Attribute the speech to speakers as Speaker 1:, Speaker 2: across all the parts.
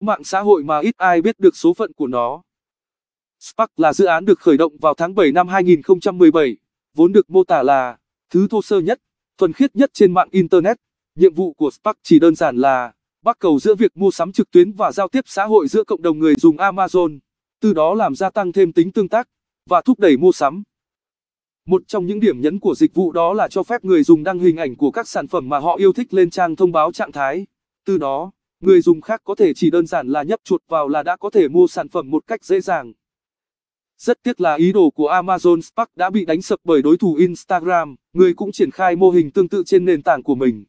Speaker 1: mạng xã hội mà ít ai biết được số phận của nó. Spark là dự án được khởi động vào tháng 7 năm 2017, vốn được mô tả là thứ thô sơ nhất, thuần khiết nhất trên mạng Internet. Nhiệm vụ của Spark chỉ đơn giản là bắt cầu giữa việc mua sắm trực tuyến và giao tiếp xã hội giữa cộng đồng người dùng Amazon, từ đó làm gia tăng thêm tính tương tác và thúc đẩy mua sắm. Một trong những điểm nhấn của dịch vụ đó là cho phép người dùng đăng hình ảnh của các sản phẩm mà họ yêu thích lên trang thông báo trạng thái. Từ đó, Người dùng khác có thể chỉ đơn giản là nhấp chuột vào là đã có thể mua sản phẩm một cách dễ dàng. Rất tiếc là ý đồ của Amazon Spark đã bị đánh sập bởi đối thủ Instagram, người cũng triển khai mô hình tương tự trên nền tảng của mình.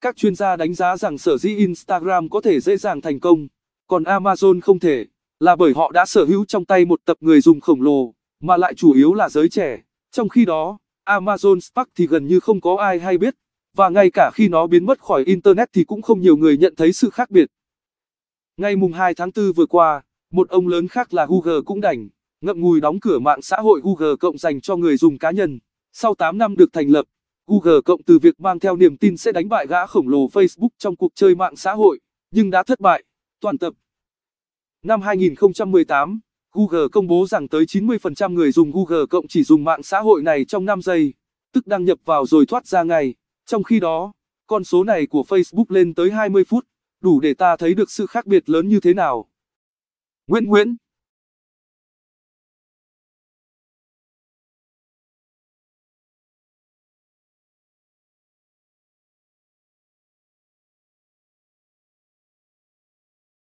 Speaker 1: Các chuyên gia đánh giá rằng sở dĩ Instagram có thể dễ dàng thành công, còn Amazon không thể, là bởi họ đã sở hữu trong tay một tập người dùng khổng lồ, mà lại chủ yếu là giới trẻ. Trong khi đó, Amazon Spark thì gần như không có ai hay biết và ngay cả khi nó biến mất khỏi Internet thì cũng không nhiều người nhận thấy sự khác biệt. Ngay mùng 2 tháng 4 vừa qua, một ông lớn khác là Google cũng đành, ngậm ngùi đóng cửa mạng xã hội Google Cộng dành cho người dùng cá nhân. Sau 8 năm được thành lập, Google Cộng từ việc mang theo niềm tin sẽ đánh bại gã khổng lồ Facebook trong cuộc chơi mạng xã hội, nhưng đã thất bại, toàn tập. Năm 2018, Google công bố rằng tới 90% người dùng Google Cộng chỉ dùng mạng xã hội này trong 5 giây, tức đăng nhập vào rồi thoát ra ngay. Trong khi đó, con số này của Facebook lên tới 20 phút, đủ để ta thấy được sự khác biệt lớn như thế nào. Nguyễn Nguyễn